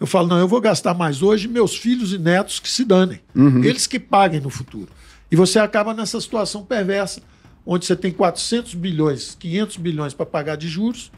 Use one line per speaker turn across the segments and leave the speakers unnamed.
Eu falo, não, eu vou gastar mais hoje, meus filhos e netos que se danem. Uhum. Eles que paguem no futuro. E você acaba nessa situação perversa, onde você tem 400 bilhões, 500 bilhões para pagar de juros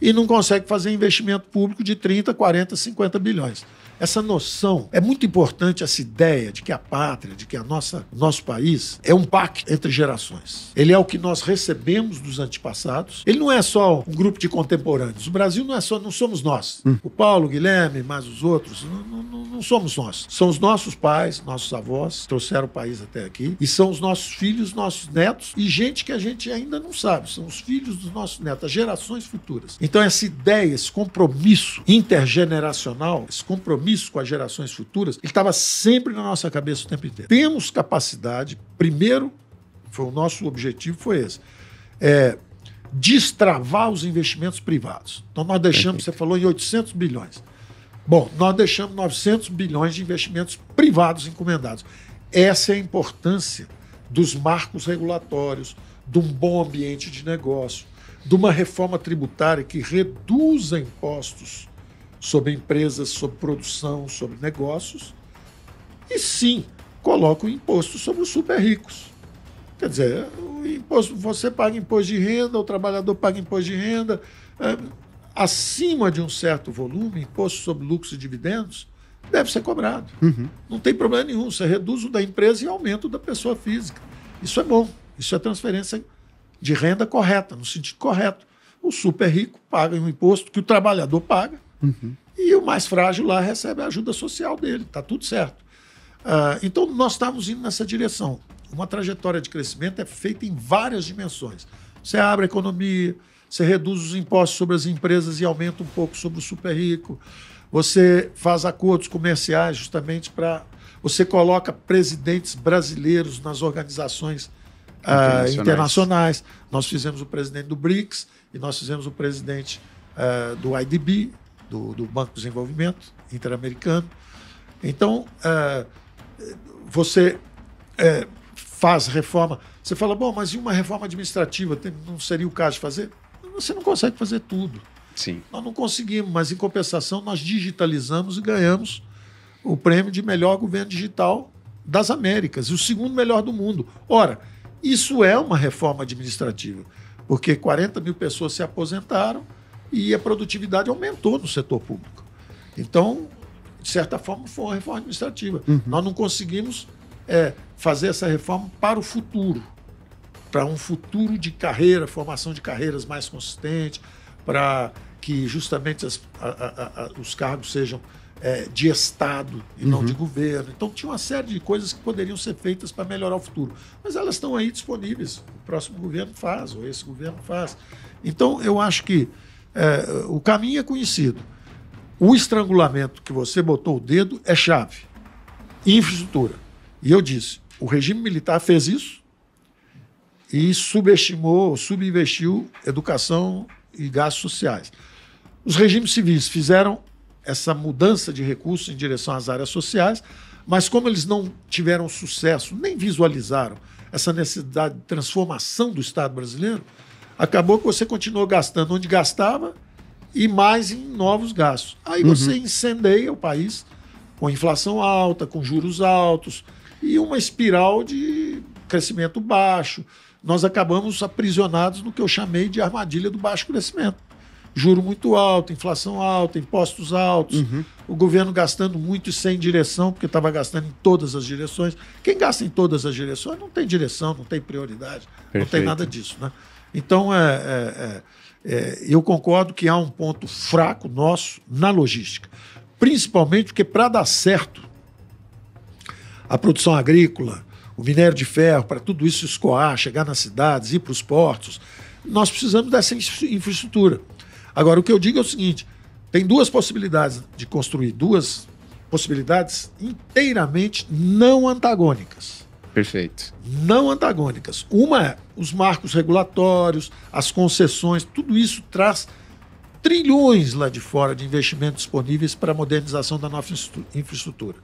e não consegue fazer investimento público de 30, 40, 50 bilhões essa noção. É muito importante essa ideia de que a pátria, de que a nossa, nosso país é um pacto entre gerações. Ele é o que nós recebemos dos antepassados. Ele não é só um grupo de contemporâneos. O Brasil não é só, não somos nós. Hum. O Paulo, o Guilherme, mais os outros, não, não, não somos nós. São os nossos pais, nossos avós, trouxeram o país até aqui, e são os nossos filhos, nossos netos e gente que a gente ainda não sabe. São os filhos dos nossos netos, as gerações futuras. Então, essa ideia, esse compromisso intergeneracional, esse compromisso compromisso com as gerações futuras, ele estava sempre na nossa cabeça o tempo inteiro. Temos capacidade, primeiro, foi o nosso objetivo foi esse, é, destravar os investimentos privados. Então nós deixamos, você falou em 800 bilhões. Bom, nós deixamos 900 bilhões de investimentos privados encomendados. Essa é a importância dos marcos regulatórios, de um bom ambiente de negócio, de uma reforma tributária que reduza impostos sobre empresas, sobre produção, sobre negócios, e sim coloca o imposto sobre os super ricos. Quer dizer, o imposto, você paga imposto de renda, o trabalhador paga imposto de renda. É, acima de um certo volume, imposto sobre lucros e dividendos, deve ser cobrado. Uhum. Não tem problema nenhum. Você reduz o da empresa e aumenta o da pessoa física. Isso é bom. Isso é transferência de renda correta, no sentido correto. O super rico paga um imposto que o trabalhador paga Uhum. E o mais frágil lá recebe a ajuda social dele, tá tudo certo. Uh, então, nós estávamos indo nessa direção. Uma trajetória de crescimento é feita em várias dimensões. Você abre a economia, você reduz os impostos sobre as empresas e aumenta um pouco sobre o super rico. Você faz acordos comerciais justamente para. Você coloca presidentes brasileiros nas organizações ah, internacionais. Uh, internacionais. Nós fizemos o presidente do BRICS e nós fizemos o presidente uh, do IDB, do, do Banco de Desenvolvimento Interamericano. Então, é, você é, faz reforma. Você fala, bom, mas e uma reforma administrativa? Não seria o caso de fazer? Você não consegue fazer tudo. Sim. Nós não conseguimos, mas em compensação, nós digitalizamos e ganhamos o prêmio de melhor governo digital das Américas, o segundo melhor do mundo. Ora, isso é uma reforma administrativa, porque 40 mil pessoas se aposentaram, e a produtividade aumentou no setor público. Então, de certa forma, foi uma reforma administrativa. Uhum. Nós não conseguimos é, fazer essa reforma para o futuro, para um futuro de carreira, formação de carreiras mais consistente, para que justamente as, a, a, a, os cargos sejam é, de Estado e uhum. não de uhum. governo. Então tinha uma série de coisas que poderiam ser feitas para melhorar o futuro. Mas elas estão aí disponíveis. O próximo governo faz, ou esse governo faz. Então eu acho que é, o caminho é conhecido. O estrangulamento que você botou o dedo é chave. Infraestrutura. E eu disse, o regime militar fez isso e subestimou, subinvestiu educação e gastos sociais. Os regimes civis fizeram essa mudança de recursos em direção às áreas sociais, mas como eles não tiveram sucesso, nem visualizaram essa necessidade de transformação do Estado brasileiro, Acabou que você continuou gastando onde gastava e mais em novos gastos. Aí uhum. você incendeia o país com inflação alta, com juros altos e uma espiral de crescimento baixo. Nós acabamos aprisionados no que eu chamei de armadilha do baixo crescimento. Juro muito alto, inflação alta, impostos altos, uhum. o governo gastando muito e sem direção, porque estava gastando em todas as direções. Quem gasta em todas as direções não tem direção, não tem prioridade, Perfeito. não tem nada disso, né? Então, é, é, é, é, eu concordo que há um ponto fraco nosso na logística. Principalmente porque, para dar certo, a produção agrícola, o minério de ferro, para tudo isso escoar, chegar nas cidades, ir para os portos, nós precisamos dessa infraestrutura. Agora, o que eu digo é o seguinte: tem duas possibilidades de construir, duas possibilidades inteiramente não antagônicas. Perfeito. Não antagônicas. Uma é os marcos regulatórios, as concessões, tudo isso traz trilhões lá de fora de investimentos disponíveis para a modernização da nossa infraestrutura.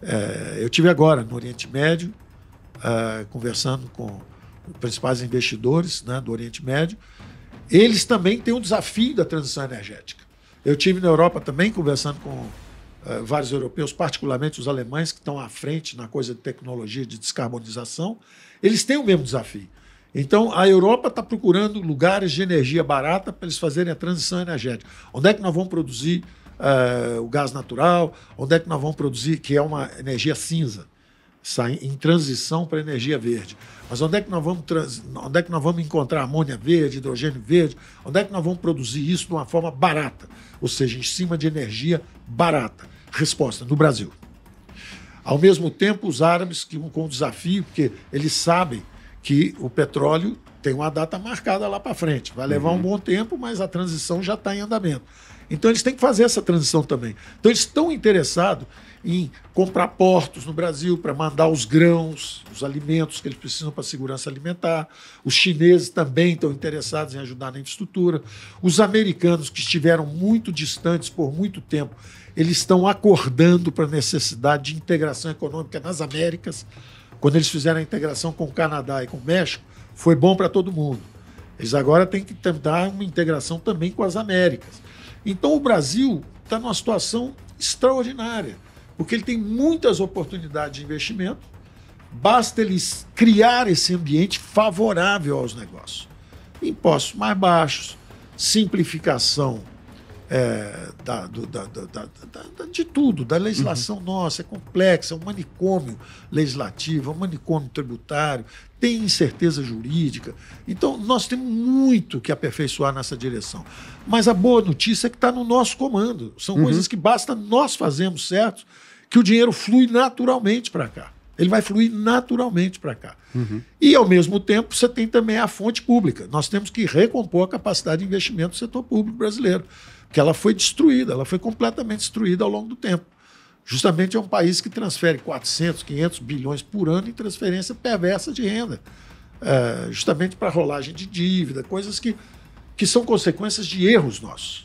É, eu tive agora no Oriente Médio, é, conversando com os principais investidores né, do Oriente Médio. Eles também têm um desafio da transição energética. Eu tive na Europa também conversando com eh, vários europeus, particularmente os alemães, que estão à frente na coisa de tecnologia de descarbonização, eles têm o mesmo desafio. Então, a Europa está procurando lugares de energia barata para eles fazerem a transição energética. Onde é que nós vamos produzir uh, o gás natural? Onde é que nós vamos produzir, que é uma energia cinza, em transição para energia verde? Mas onde é, que nós vamos trans, onde é que nós vamos encontrar amônia verde, hidrogênio verde? Onde é que nós vamos produzir isso de uma forma barata? Ou seja, em cima de energia barata. Resposta: no Brasil. Ao mesmo tempo, os árabes que com o desafio, porque eles sabem que o petróleo tem uma data marcada lá para frente. Vai levar uhum. um bom tempo, mas a transição já está em andamento. Então eles têm que fazer essa transição também. Então eles estão interessados em comprar portos no Brasil para mandar os grãos, os alimentos que eles precisam para a segurança alimentar. Os chineses também estão interessados em ajudar na infraestrutura. Os americanos que estiveram muito distantes por muito tempo, eles estão acordando para a necessidade de integração econômica nas Américas. Quando eles fizeram a integração com o Canadá e com o México, foi bom para todo mundo. Eles agora têm que tentar uma integração também com as Américas. Então o Brasil está numa situação extraordinária, porque ele tem muitas oportunidades de investimento, basta eles criar esse ambiente favorável aos negócios. Impostos mais baixos, simplificação é, da, do, da, da, de tudo, da legislação uhum. nossa, é complexa, é um manicômio legislativo, é um manicômio tributário, tem incerteza jurídica. Então, nós temos muito que aperfeiçoar nessa direção. Mas a boa notícia é que está no nosso comando. São uhum. coisas que basta nós fazermos certo, que o dinheiro flui naturalmente para cá. Ele vai fluir naturalmente para cá. Uhum. E, ao mesmo tempo, você tem também a fonte pública. Nós temos que recompor a capacidade de investimento do setor público brasileiro, que ela foi destruída, ela foi completamente destruída ao longo do tempo. Justamente é um país que transfere 400, 500 bilhões por ano em transferência perversa de renda, é, justamente para rolagem de dívida, coisas que, que são consequências de erros nossos.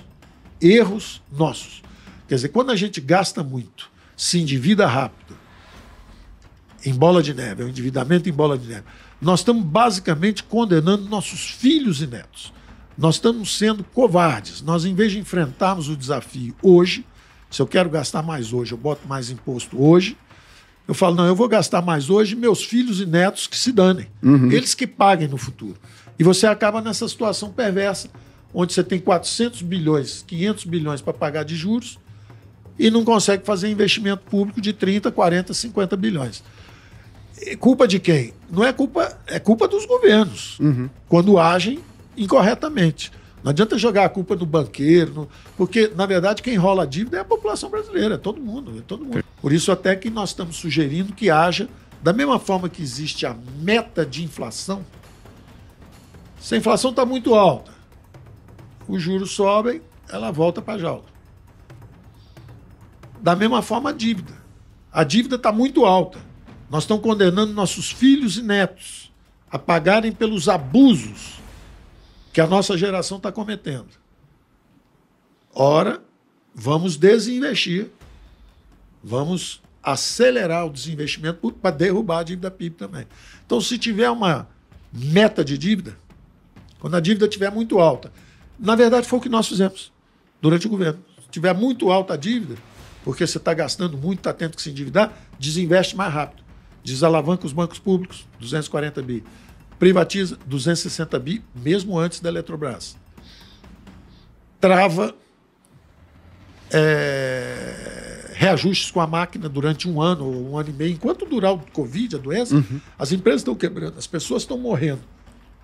Erros nossos. Quer dizer, quando a gente gasta muito, se endivida rápido, em bola de neve, é um endividamento em bola de neve. Nós estamos basicamente condenando nossos filhos e netos. Nós estamos sendo covardes. Nós, em vez de enfrentarmos o desafio hoje, se eu quero gastar mais hoje, eu boto mais imposto hoje. Eu falo, não, eu vou gastar mais hoje, meus filhos e netos que se danem. Uhum. Eles que paguem no futuro. E você acaba nessa situação perversa, onde você tem 400 bilhões, 500 bilhões para pagar de juros e não consegue fazer investimento público de 30, 40, 50 bilhões. É culpa de quem? Não é culpa, é culpa dos governos uhum. quando agem incorretamente. Não adianta jogar a culpa no banqueiro, no... porque, na verdade, quem rola a dívida é a população brasileira, é todo mundo, é todo mundo. Por isso, até que nós estamos sugerindo que haja, da mesma forma que existe a meta de inflação, se a inflação está muito alta, os juros sobem, ela volta para a jaula. Da mesma forma, a dívida. A dívida está muito alta. Nós estamos condenando nossos filhos e netos a pagarem pelos abusos que a nossa geração está cometendo. Ora, vamos desinvestir, vamos acelerar o desinvestimento para derrubar a dívida PIB também. Então, se tiver uma meta de dívida, quando a dívida estiver muito alta, na verdade foi o que nós fizemos durante o governo. Se tiver muito alta a dívida, porque você está gastando muito, está tendo que se endividar, desinveste mais rápido. Desalavanca os bancos públicos, 240 bi. Privatiza, 260 bi, mesmo antes da Eletrobras. Trava é, reajustes com a máquina durante um ano, um ano e meio. Enquanto durar o Covid, a doença, uhum. as empresas estão quebrando, as pessoas estão morrendo.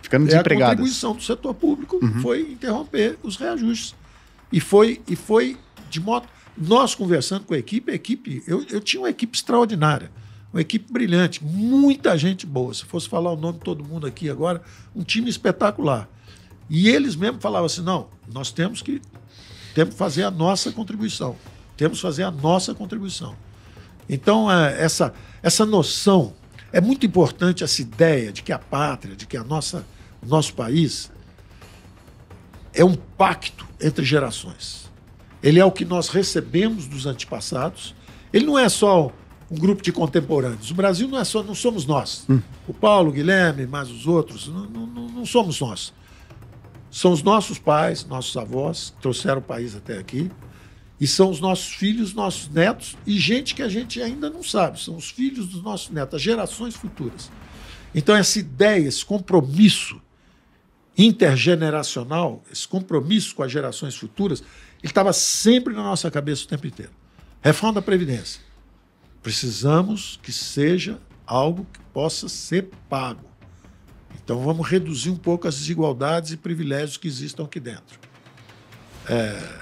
Ficando desempregadas. É a contribuição do setor público uhum. foi interromper os reajustes. E foi, e foi de modo. Nós conversando com a equipe, a equipe eu, eu tinha uma equipe extraordinária. Uma equipe brilhante, muita gente boa. Se fosse falar o nome de todo mundo aqui agora, um time espetacular. E eles mesmo falavam assim: não, nós temos que, temos que fazer a nossa contribuição. Temos que fazer a nossa contribuição. Então, é, essa, essa noção é muito importante, essa ideia de que a pátria, de que a nossa, o nosso país é um pacto entre gerações. Ele é o que nós recebemos dos antepassados. Ele não é só um grupo de contemporâneos. O Brasil não, é só, não somos nós. Hum. O Paulo, o Guilherme, mais os outros, não, não, não, somos nós. São os nossos pais, nossos avós, que trouxeram o país até aqui. E são os nossos filhos, nossos netos e gente que a gente ainda não sabe. São os filhos dos nossos netos, as gerações futuras. Então, essa ideia, esse compromisso intergeneracional, esse compromisso com as gerações futuras, ele estava sempre na nossa cabeça o tempo inteiro. Reforma da Previdência Precisamos que seja algo que possa ser pago. Então vamos reduzir um pouco as desigualdades e privilégios que existam aqui dentro. É,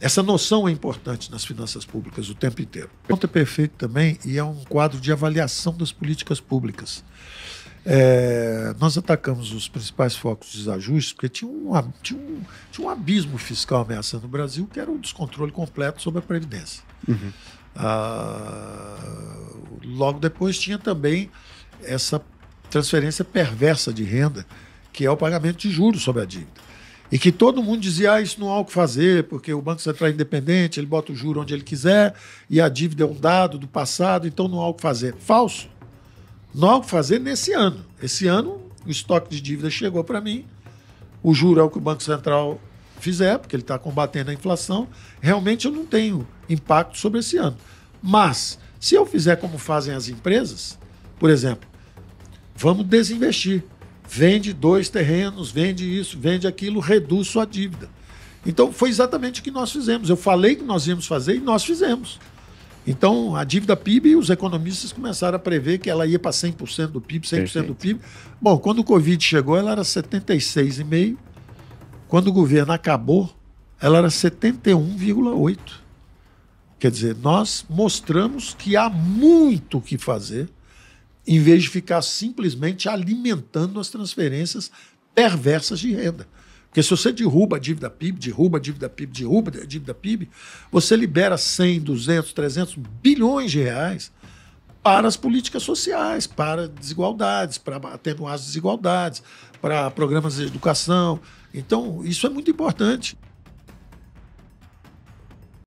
essa noção é importante nas finanças públicas o tempo inteiro. O ponto é perfeito também e é um quadro de avaliação das políticas públicas. É, nós atacamos os principais focos de desajustes porque tinha um, tinha, um, tinha um abismo fiscal ameaçando o Brasil, que era o um descontrole completo sobre a Previdência. Uhum. Ah, logo depois tinha também essa transferência perversa de renda, que é o pagamento de juros sobre a dívida. E que todo mundo dizia, ah, isso não há o que fazer, porque o Banco Central é independente, ele bota o juro onde ele quiser, e a dívida é um dado do passado, então não há o que fazer. Falso. Não há o que fazer nesse ano. Esse ano, o estoque de dívida chegou para mim, o juro é o que o Banco Central fizer, porque ele está combatendo a inflação. Realmente eu não tenho impacto sobre esse ano. Mas, se eu fizer como fazem as empresas, por exemplo, vamos desinvestir. Vende dois terrenos, vende isso, vende aquilo, reduz sua dívida. Então, foi exatamente o que nós fizemos. Eu falei que nós íamos fazer e nós fizemos. Então, a dívida PIB, os economistas começaram a prever que ela ia para 100% do PIB, 100% Perfeito. do PIB. Bom, quando o Covid chegou, ela era 76,5%. Quando o governo acabou, ela era 71,8%. Quer dizer, nós mostramos que há muito o que fazer, em vez de ficar simplesmente alimentando as transferências perversas de renda. Porque se você derruba a dívida PIB, derruba a dívida PIB, derruba a dívida PIB, você libera 100, 200, 300 bilhões de reais para as políticas sociais, para desigualdades, para atenuar as desigualdades, para programas de educação. Então, isso é muito importante.